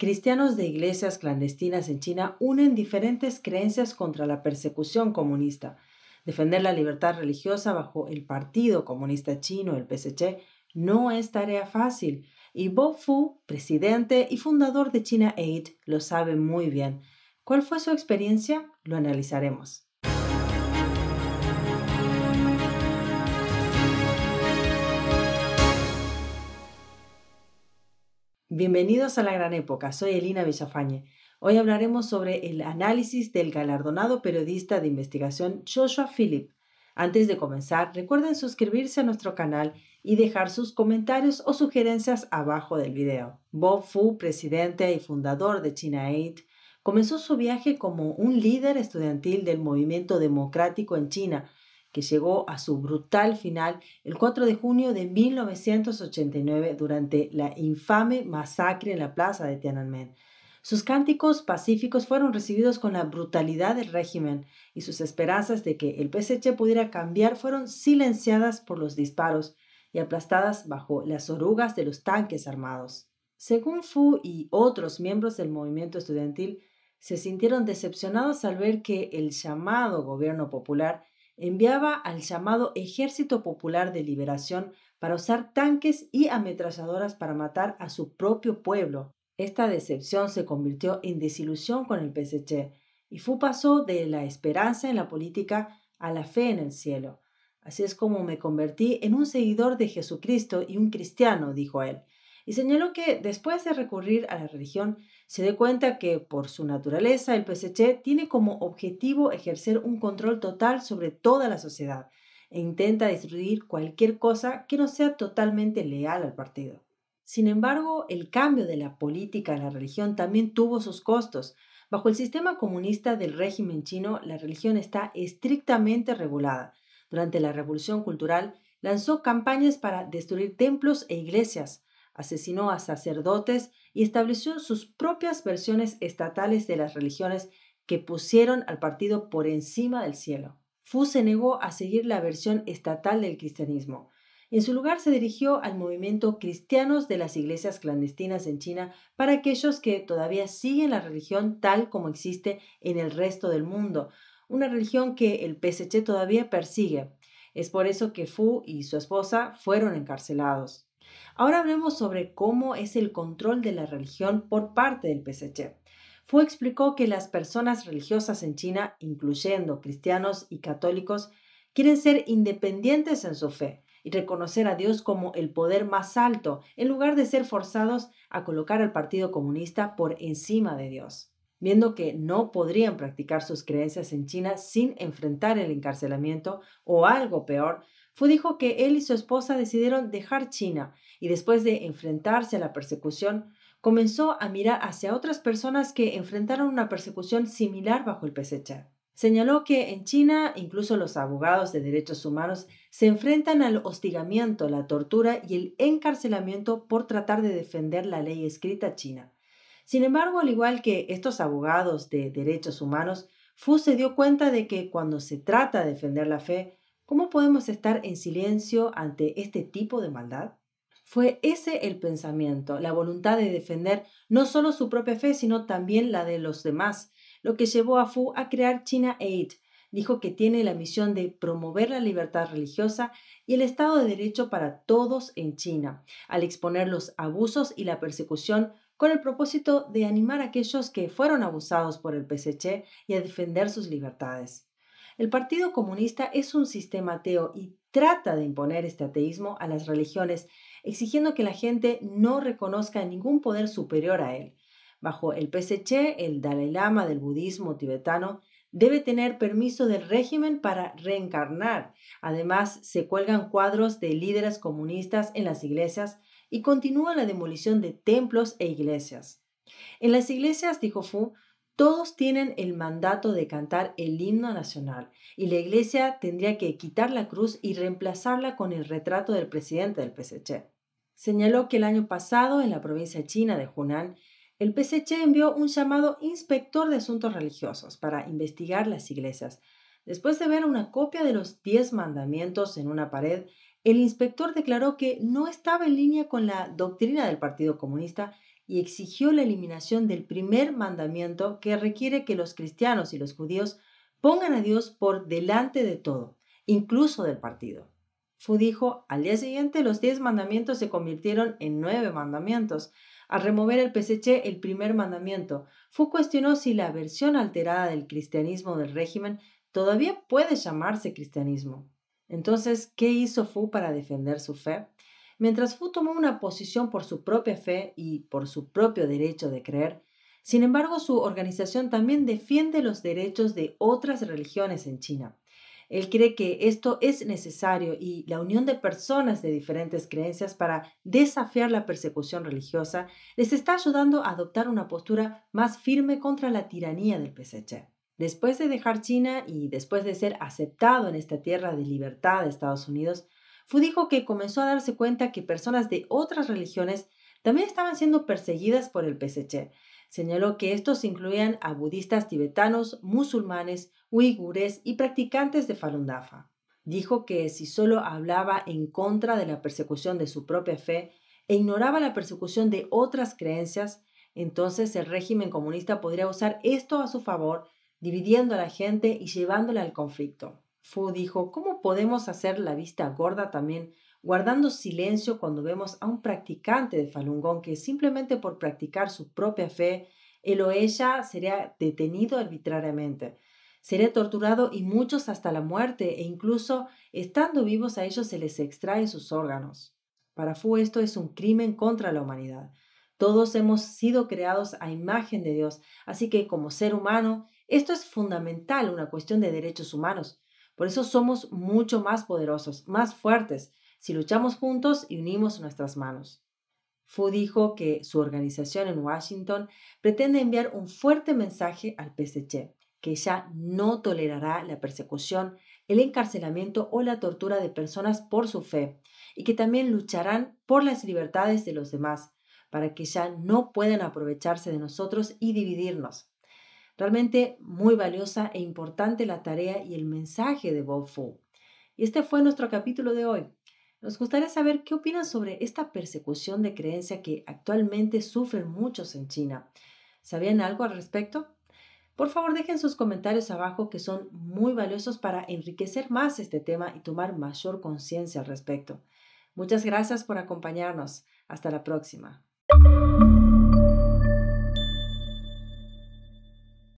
cristianos de iglesias clandestinas en China unen diferentes creencias contra la persecución comunista. Defender la libertad religiosa bajo el Partido Comunista Chino, el PSC, no es tarea fácil. Y Bo Fu, presidente y fundador de China Aid, lo sabe muy bien. ¿Cuál fue su experiencia? Lo analizaremos. Bienvenidos a la gran época, soy Elina Villafañe. Hoy hablaremos sobre el análisis del galardonado periodista de investigación Joshua Philip. Antes de comenzar, recuerden suscribirse a nuestro canal y dejar sus comentarios o sugerencias abajo del video. Bob Fu, presidente y fundador de China Aid, comenzó su viaje como un líder estudiantil del movimiento democrático en China que llegó a su brutal final el 4 de junio de 1989 durante la infame masacre en la plaza de Tiananmen. Sus cánticos pacíficos fueron recibidos con la brutalidad del régimen y sus esperanzas de que el PSC pudiera cambiar fueron silenciadas por los disparos y aplastadas bajo las orugas de los tanques armados. Según Fu y otros miembros del movimiento estudiantil, se sintieron decepcionados al ver que el llamado gobierno popular enviaba al llamado Ejército Popular de Liberación para usar tanques y ametralladoras para matar a su propio pueblo. Esta decepción se convirtió en desilusión con el PSC y Fu pasó de la esperanza en la política a la fe en el cielo. Así es como me convertí en un seguidor de Jesucristo y un cristiano, dijo él y señaló que después de recurrir a la religión, se dé cuenta que por su naturaleza el PSC tiene como objetivo ejercer un control total sobre toda la sociedad e intenta destruir cualquier cosa que no sea totalmente leal al partido. Sin embargo, el cambio de la política a la religión también tuvo sus costos. Bajo el sistema comunista del régimen chino, la religión está estrictamente regulada. Durante la Revolución Cultural, lanzó campañas para destruir templos e iglesias, asesinó a sacerdotes y estableció sus propias versiones estatales de las religiones que pusieron al partido por encima del cielo. Fu se negó a seguir la versión estatal del cristianismo. En su lugar se dirigió al movimiento Cristianos de las Iglesias Clandestinas en China para aquellos que todavía siguen la religión tal como existe en el resto del mundo, una religión que el PSC todavía persigue. Es por eso que Fu y su esposa fueron encarcelados. Ahora hablemos sobre cómo es el control de la religión por parte del PSC. Fu explicó que las personas religiosas en China, incluyendo cristianos y católicos, quieren ser independientes en su fe y reconocer a Dios como el poder más alto, en lugar de ser forzados a colocar al Partido Comunista por encima de Dios, viendo que no podrían practicar sus creencias en China sin enfrentar el encarcelamiento o algo peor, Fu dijo que él y su esposa decidieron dejar China y después de enfrentarse a la persecución, comenzó a mirar hacia otras personas que enfrentaron una persecución similar bajo el PSC. Señaló que en China incluso los abogados de derechos humanos se enfrentan al hostigamiento, la tortura y el encarcelamiento por tratar de defender la ley escrita china. Sin embargo, al igual que estos abogados de derechos humanos, Fu se dio cuenta de que cuando se trata de defender la fe, ¿Cómo podemos estar en silencio ante este tipo de maldad? Fue ese el pensamiento, la voluntad de defender no solo su propia fe, sino también la de los demás, lo que llevó a Fu a crear China Aid. Dijo que tiene la misión de promover la libertad religiosa y el Estado de Derecho para todos en China, al exponer los abusos y la persecución con el propósito de animar a aquellos que fueron abusados por el PSC y a defender sus libertades. El Partido Comunista es un sistema ateo y trata de imponer este ateísmo a las religiones, exigiendo que la gente no reconozca ningún poder superior a él. Bajo el PSC, el Dalai Lama del budismo tibetano debe tener permiso del régimen para reencarnar. Además, se cuelgan cuadros de líderes comunistas en las iglesias y continúa la demolición de templos e iglesias. En las iglesias, dijo Fu, todos tienen el mandato de cantar el himno nacional y la iglesia tendría que quitar la cruz y reemplazarla con el retrato del presidente del PSC. Señaló que el año pasado, en la provincia china de Hunan, el PSC envió un llamado inspector de asuntos religiosos para investigar las iglesias. Después de ver una copia de los diez mandamientos en una pared, el inspector declaró que no estaba en línea con la doctrina del Partido Comunista y exigió la eliminación del primer mandamiento que requiere que los cristianos y los judíos pongan a Dios por delante de todo, incluso del partido. Fu dijo, al día siguiente los diez mandamientos se convirtieron en nueve mandamientos. Al remover el PSC el primer mandamiento, Fu cuestionó si la versión alterada del cristianismo del régimen todavía puede llamarse cristianismo. Entonces, ¿qué hizo Fu para defender su fe? Mientras Fu tomó una posición por su propia fe y por su propio derecho de creer, sin embargo su organización también defiende los derechos de otras religiones en China. Él cree que esto es necesario y la unión de personas de diferentes creencias para desafiar la persecución religiosa les está ayudando a adoptar una postura más firme contra la tiranía del PSC. Después de dejar China y después de ser aceptado en esta tierra de libertad de Estados Unidos, Fu dijo que comenzó a darse cuenta que personas de otras religiones también estaban siendo perseguidas por el PSC. E. Señaló que estos incluían a budistas tibetanos, musulmanes, uigures y practicantes de Falun Dafa. Dijo que si solo hablaba en contra de la persecución de su propia fe e ignoraba la persecución de otras creencias, entonces el régimen comunista podría usar esto a su favor, dividiendo a la gente y llevándola al conflicto. Fu dijo, ¿cómo podemos hacer la vista gorda también guardando silencio cuando vemos a un practicante de Falun Gong que simplemente por practicar su propia fe, él o ella sería detenido arbitrariamente? Sería torturado y muchos hasta la muerte e incluso estando vivos a ellos se les extrae sus órganos. Para Fu esto es un crimen contra la humanidad. Todos hemos sido creados a imagen de Dios, así que como ser humano, esto es fundamental, una cuestión de derechos humanos. Por eso somos mucho más poderosos, más fuertes, si luchamos juntos y unimos nuestras manos. Fu dijo que su organización en Washington pretende enviar un fuerte mensaje al PSC, que ya no tolerará la persecución, el encarcelamiento o la tortura de personas por su fe, y que también lucharán por las libertades de los demás, para que ya no puedan aprovecharse de nosotros y dividirnos. Realmente muy valiosa e importante la tarea y el mensaje de Bob Fu. Y este fue nuestro capítulo de hoy. Nos gustaría saber qué opinan sobre esta persecución de creencia que actualmente sufren muchos en China. ¿Sabían algo al respecto? Por favor, dejen sus comentarios abajo que son muy valiosos para enriquecer más este tema y tomar mayor conciencia al respecto. Muchas gracias por acompañarnos. Hasta la próxima.